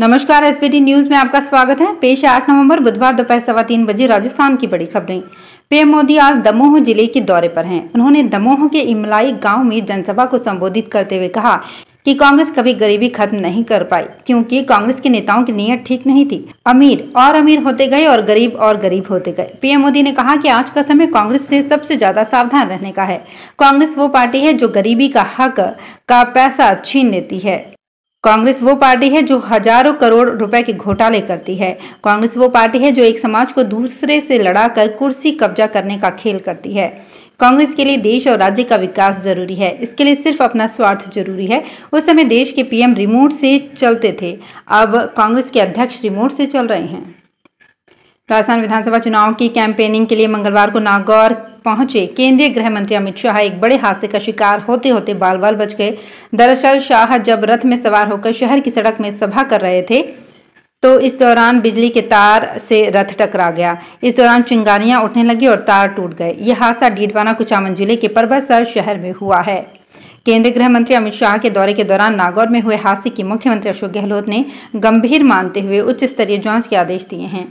नमस्कार SPT news में आपका स्वागत है पेश आठ नवंबर बुधवार दोपहर सवा तीन बजे राजस्थान की बड़ी खबरें पीएम मोदी आज दमोह जिले के दौरे पर हैं उन्होंने दमोह के इमलाई गांव में जनसभा को संबोधित करते हुए कहा कि कांग्रेस कभी गरीबी खत्म नहीं कर पाई क्योंकि कांग्रेस के नेताओं की नीयत ठीक नहीं थी अमीर और अमीर होते गए और गरीब और गरीब होते गए पीएम मोदी ने कहा कि आज का समय कांग्रेस से सबसे ज्यादा सावधान रहने का है कांग्रेस वो पार्टी है जो गरीबी का हक का पैसा छीन लेती है कांग्रेस वो पार्टी है जो हजारों करोड़ रुपए के घोटाले करती है कांग्रेस वो पार्टी है जो एक समाज को दूसरे से लड़ाकर कुर्सी कब्जा करने का खेल करती है कांग्रेस के लिए देश और राज्य का विकास जरूरी है इसके लिए सिर्फ अपना स्वार्थ जरूरी है उस समय देश के पीएम रिमोट से चलते थे अब कांग्रेस के अध्यक्ष रिमोट से चल रहे हैं राजस्थान विधानसभा चुनाव की कैंपेनिंग के लिए मंगलवार को नागौर पहुंचे केंद्रीय गृह मंत्री अमित शाह एक बड़े हादसे का शिकार होते होते बाल बाल बच गए दरअसल शाह जब रथ में सवार होकर शहर की सड़क में सभा कर रहे थे तो इस दौरान बिजली के तार से रथ टकरा गया इस दौरान चिंगारियां उठने लगी और तार टूट गए यह हादसा डीडवाना कुचामन जिले के परबसर शहर में हुआ है केंद्रीय गृह मंत्री अमित शाह के दौरे के दौरान नागौर में हुए हादसे की मुख्यमंत्री अशोक गहलोत ने गंभीर मानते हुए उच्च स्तरीय जांच के आदेश दिए हैं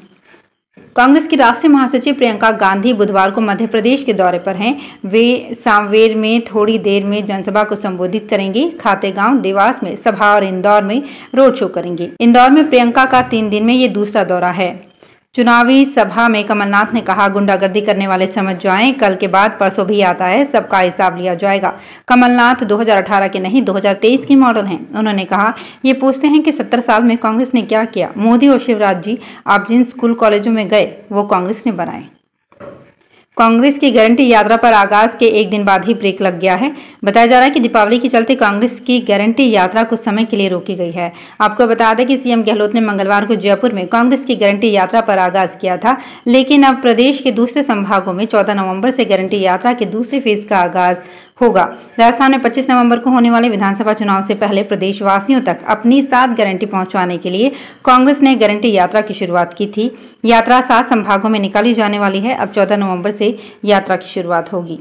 कांग्रेस की राष्ट्रीय महासचिव प्रियंका गांधी बुधवार को मध्य प्रदेश के दौरे पर हैं वे सांवेर में थोड़ी देर में जनसभा को संबोधित करेंगी खातेगांव देवास में सभा और इंदौर में रोड शो करेंगे इंदौर में प्रियंका का तीन दिन में ये दूसरा दौरा है चुनावी सभा में कमलनाथ ने कहा गुंडागर्दी करने वाले समझ जाएं कल के बाद परसों भी आता है सबका हिसाब लिया जाएगा कमलनाथ 2018 के नहीं 2023 के मॉडल हैं उन्होंने कहा ये पूछते हैं कि 70 साल में कांग्रेस ने क्या किया मोदी और शिवराज जी आप जिन स्कूल कॉलेजों में गए वो कांग्रेस ने बनाए कांग्रेस की गारंटी यात्रा पर आगाज के एक दिन बाद ही ब्रेक लग गया है बताया जा रहा है कि दीपावली के चलते कांग्रेस की गारंटी यात्रा कुछ समय के लिए रोकी गई है आपको बता दें कि सीएम गहलोत ने मंगलवार को जयपुर में कांग्रेस की गारंटी यात्रा पर आगाज किया था लेकिन अब प्रदेश के दूसरे संभागों में चौदह नवम्बर से गारंटी यात्रा के दूसरे फेज का आगाज होगा राजस्थान में 25 नवंबर को होने वाले विधानसभा चुनाव से पहले प्रदेशवासियों तक अपनी सात गारंटी पहुंचाने के लिए कांग्रेस ने गारंटी यात्रा की शुरुआत की थी यात्रा सात संभागों में निकाली जाने वाली है अब चौदह नवम्बर से यात्रा की शुरुआत होगी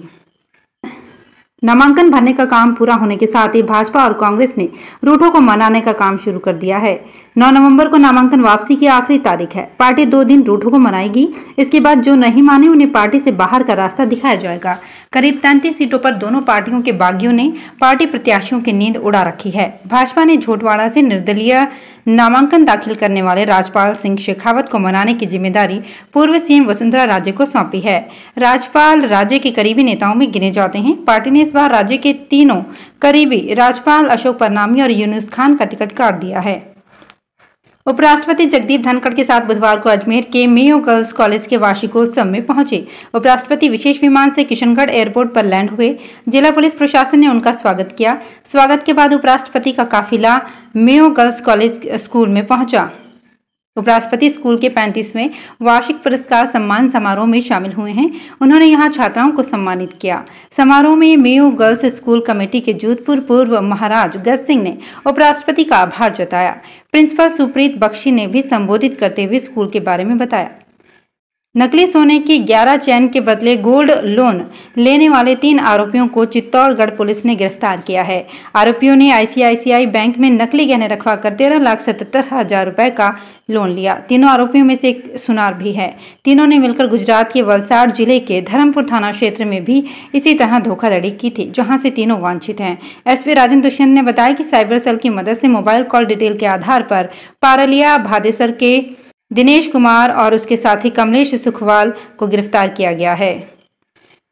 नामांकन भरने का काम पूरा होने के साथ ही भाजपा और कांग्रेस ने रूटों को मनाने का काम शुरू कर दिया है 9 नवंबर को नामांकन वापसी की आखिरी तारीख है पार्टी दो दिन रूठों को मनाएगी इसके बाद जो नहीं माने उन्हें पार्टी से बाहर का रास्ता दिखाया जाएगा करीब तैंतीस सीटों पर दोनों पार्टियों के बागियों ने पार्टी प्रत्याशियों की नींद उड़ा रखी है भाजपा ने झोटवाड़ा से निर्दलीय नामांकन दाखिल करने वाले राजपाल सिंह शेखावत को मनाने की जिम्मेदारी पूर्व सीएम वसुंधरा राजे को सौंपी है राजपाल राज्य के करीबी नेताओं में गिने जाते हैं पार्टी ने इस बार राज्य के तीनों करीबी राजपाल अशोक परनामी और यूनुस खान का टिकट काट दिया है उपराष्ट्रपति जगदीप धनखड़ के साथ बुधवार को अजमेर के मेयो गर्ल्स कॉलेज के वार्षिकोत्सव में पहुंचे उपराष्ट्रपति विशेष विमान से किशनगढ़ एयरपोर्ट पर लैंड हुए जिला पुलिस प्रशासन ने उनका स्वागत किया स्वागत के बाद उपराष्ट्रपति का काफिला मेयो गर्ल्स कॉलेज स्कूल में पहुंचा उपराष्ट्रपति तो स्कूल के पैंतीसवें वार्षिक पुरस्कार सम्मान समारोह में शामिल हुए हैं उन्होंने यहां छात्राओं को सम्मानित किया समारोह में मेयो गर्ल्स स्कूल कमेटी के जोधपुर पूर्व महाराज गज सिंह ने उपराष्ट्रपति का आभार जताया प्रिंसिपल सुप्रीत बख्शी ने भी संबोधित करते हुए स्कूल के बारे में बताया नकली सोने की 11 चैन के बदले गोल्ड लोन लेने वाले तीन आरोपियों को चित्तौड़गढ़ पुलिस ने गिरफ्तार किया है आरोपियों ने आईसीआईसीआई बैंक में नकली गहने रखवा कर तेरह लाख सतहत्तर हजार रुपए का लोन लिया तीनों आरोपियों में से एक सुनार भी है तीनों ने मिलकर गुजरात के वलसाड़ जिले के धर्मपुर थाना क्षेत्र में भी इसी तरह धोखाधड़ी की थी जहाँ से तीनों वांछित हैं एसपी पी दुष्यंत ने बताया कि साइबर सेल की मदद से मोबाइल कॉल डिटेल के आधार पर पारलिया भादेसर के दिनेश कुमार और उसके साथी कमलेश सुखवाल को गिरफ्तार किया गया है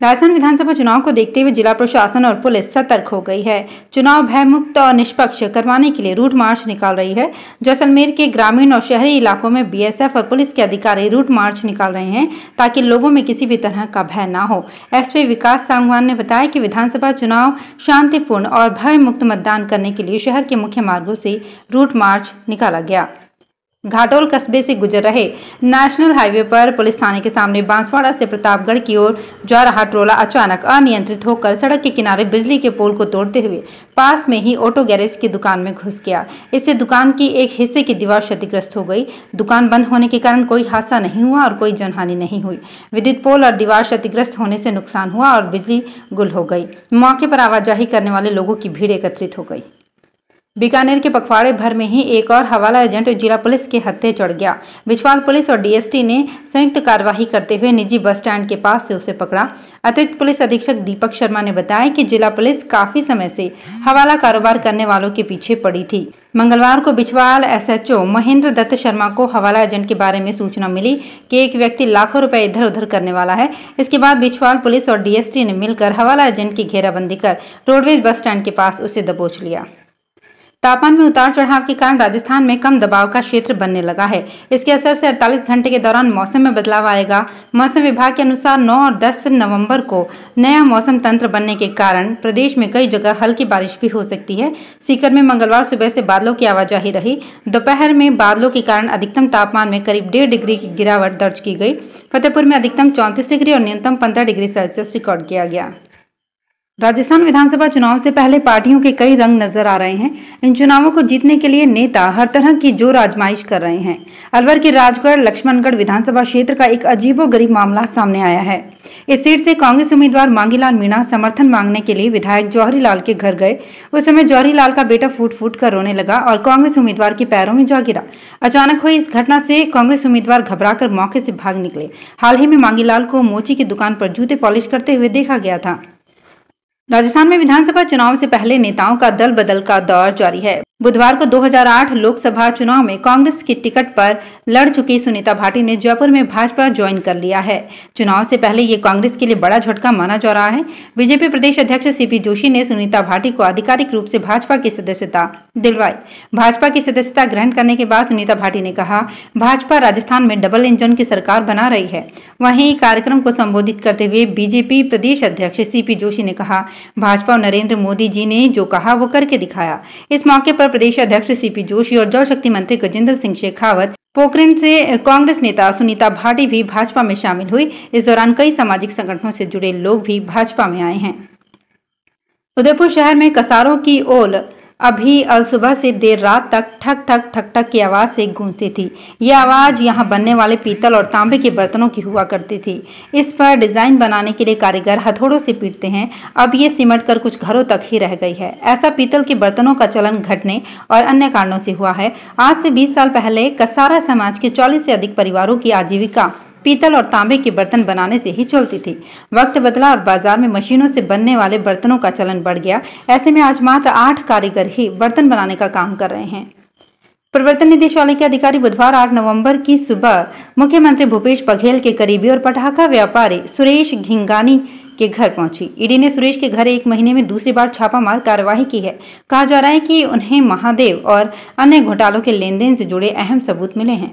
राजस्थान विधानसभा चुनाव को देखते हुए जिला प्रशासन और पुलिस सतर्क हो गई है चुनाव भयमुक्त और निष्पक्ष करवाने के लिए रूट मार्च निकाल रही है जैसलमेर के ग्रामीण और शहरी इलाकों में बीएसएफ और पुलिस के अधिकारी रूट मार्च निकाल रहे हैं ताकि लोगों में किसी भी तरह का भय ना हो एसपी विकास सांगवान ने बताया कि विधानसभा चुनाव शांतिपूर्ण और भयमुक्त मतदान करने के लिए शहर के मुख्य मार्गो से रूट मार्च निकाला गया घाटोल कस्बे से गुजर रहे नेशनल हाईवे पर पुलिस थाने के सामने बांसवाड़ा से प्रतापगढ़ की ओर जा रहा ट्रोला अचानक अनियंत्रित होकर सड़क के किनारे बिजली के पोल को तोड़ते हुए पास में ही ऑटो गैरेज की दुकान में घुस गया इससे दुकान की एक हिस्से की दीवार क्षतिग्रस्त हो गई दुकान बंद होने के कारण कोई हादसा नहीं हुआ और कोई जनहानि नहीं हुई विद्युत पोल और दीवार क्षतिग्रस्त होने से नुकसान हुआ और बिजली गुल हो गई मौके पर आवाजाही करने वाले लोगों की भीड़ एकत्रित हो गई बीकानेर के पखवाड़े भर में ही एक और हवाला एजेंट जिला पुलिस के हत्थे चढ़ गया बिछवाल पुलिस और डीएसटी ने संयुक्त कार्यवाही करते हुए निजी बस स्टैंड के पास से उसे पकड़ा अतिरिक्त पुलिस अधीक्षक दीपक शर्मा ने बताया कि जिला पुलिस काफी समय से हवाला कारोबार करने वालों के पीछे पड़ी थी मंगलवार को बिछवाल एस महेंद्र दत्त शर्मा को हवाला एजेंट के बारे में सूचना मिली की एक व्यक्ति लाखों रुपए इधर उधर करने वाला है इसके बाद बिछवाल पुलिस और डीएसटी ने मिलकर हवाला एजेंट की घेराबंदी कर रोडवेज बस स्टैंड के पास उसे दबोच लिया तापमान में उतार चढ़ाव के कारण राजस्थान में कम दबाव का क्षेत्र बनने लगा है इसके असर से 48 घंटे के दौरान मौसम में बदलाव आएगा मौसम विभाग के अनुसार 9 और 10 नवंबर को नया मौसम तंत्र बनने के कारण प्रदेश में कई जगह हल्की बारिश भी हो सकती है सीकर में मंगलवार सुबह से बादलों की आवाजाही रही दोपहर में बादलों के कारण अधिकतम तापमान में करीब डेढ़ डिग्री की गिरावट दर्ज की गई फतेहपुर में अधिकतम चौंतीस डिग्री और न्यूनतम पंद्रह डिग्री सेल्सियस रिकॉर्ड किया गया राजस्थान विधानसभा चुनाव से पहले पार्टियों के कई रंग नजर आ रहे हैं इन चुनावों को जीतने के लिए नेता हर तरह की जोर आजमाइश कर रहे हैं अलवर के राजगढ़ लक्ष्मणगढ़ विधानसभा क्षेत्र का एक अजीबो गरीब मामला सामने आया है इस सीट से कांग्रेस उम्मीदवार मांगीलाल मीणा समर्थन मांगने के लिए विधायक जौहरी के घर गए उस समय जौहरी का बेटा फूट फूट कर रोने लगा और कांग्रेस उम्मीदवार के पैरों में जा गिरा अचानक हुई इस घटना से कांग्रेस उम्मीदवार घबरा मौके से भाग निकले हाल ही में मांगीलाल को मोची की दुकान पर जूते पॉलिश करते हुए देखा गया था राजस्थान में विधानसभा चुनाव से पहले नेताओं का दल बदल का दौर जारी है बुधवार को 2008 लोकसभा चुनाव में कांग्रेस की टिकट पर लड़ चुकी सुनीता भाटी ने जयपुर में भाजपा ज्वाइन कर लिया है चुनाव से पहले ये कांग्रेस के लिए बड़ा झटका माना जा रहा है बीजेपी प्रदेश अध्यक्ष सीपी जोशी ने सुनीता भाटी को आधिकारिक रूप से भाजपा की सदस्यता दिलवाई भाजपा की सदस्यता ग्रहण करने के बाद सुनीता भाटी ने कहा भाजपा राजस्थान में डबल इंजन की सरकार बना रही है वही कार्यक्रम को संबोधित करते हुए बीजेपी प्रदेश अध्यक्ष सीपी जोशी ने कहा भाजपा और नरेंद्र मोदी जी ने जो कहा वो करके दिखाया इस मौके पर पर प्रदेश अध्यक्ष सीपी जोशी और जल शक्ति मंत्री गजेंद्र सिंह शेखावत पोखरण से कांग्रेस नेता सुनीता भाटी भी भाजपा में शामिल हुई इस दौरान कई सामाजिक संगठनों से जुड़े लोग भी भाजपा में आए हैं उदयपुर शहर में कसारों की ओल अभी सुबह से देर रात तक ठक ठक ठक ठक की आवाज़ से गूंजती थी यह आवाज़ यहाँ बनने वाले पीतल और तांबे के बर्तनों की हुआ करती थी इस पर डिज़ाइन बनाने के लिए कारीगर हथौड़ों से पीटते हैं अब ये सिमट कर कुछ घरों तक ही रह गई है ऐसा पीतल के बर्तनों का चलन घटने और अन्य कारणों से हुआ है आज से बीस साल पहले कसारा समाज के चालीस से अधिक परिवारों की आजीविका पीतल और तांबे के बर्तन बनाने से ही चलती थी वक्त बदला और बाजार में मशीनों से बनने वाले बर्तनों का चलन बढ़ गया ऐसे में आज मात्र आठ कारीगर ही बर्तन बनाने का काम कर रहे हैं प्रवर्तन निदेशालय के अधिकारी बुधवार 8 नवंबर की सुबह मुख्यमंत्री भूपेश बघेल के करीबी और पटाखा व्यापारी सुरेश घिंगानी के घर पहुंची ईडी ने सुरेश के घर एक महीने में दूसरी बार छापामार कार्यवाही की है कहा जा रहा है कि उन्हें महादेव और अन्य घोटालों के लेन देन से जुड़े अहम सबूत मिले हैं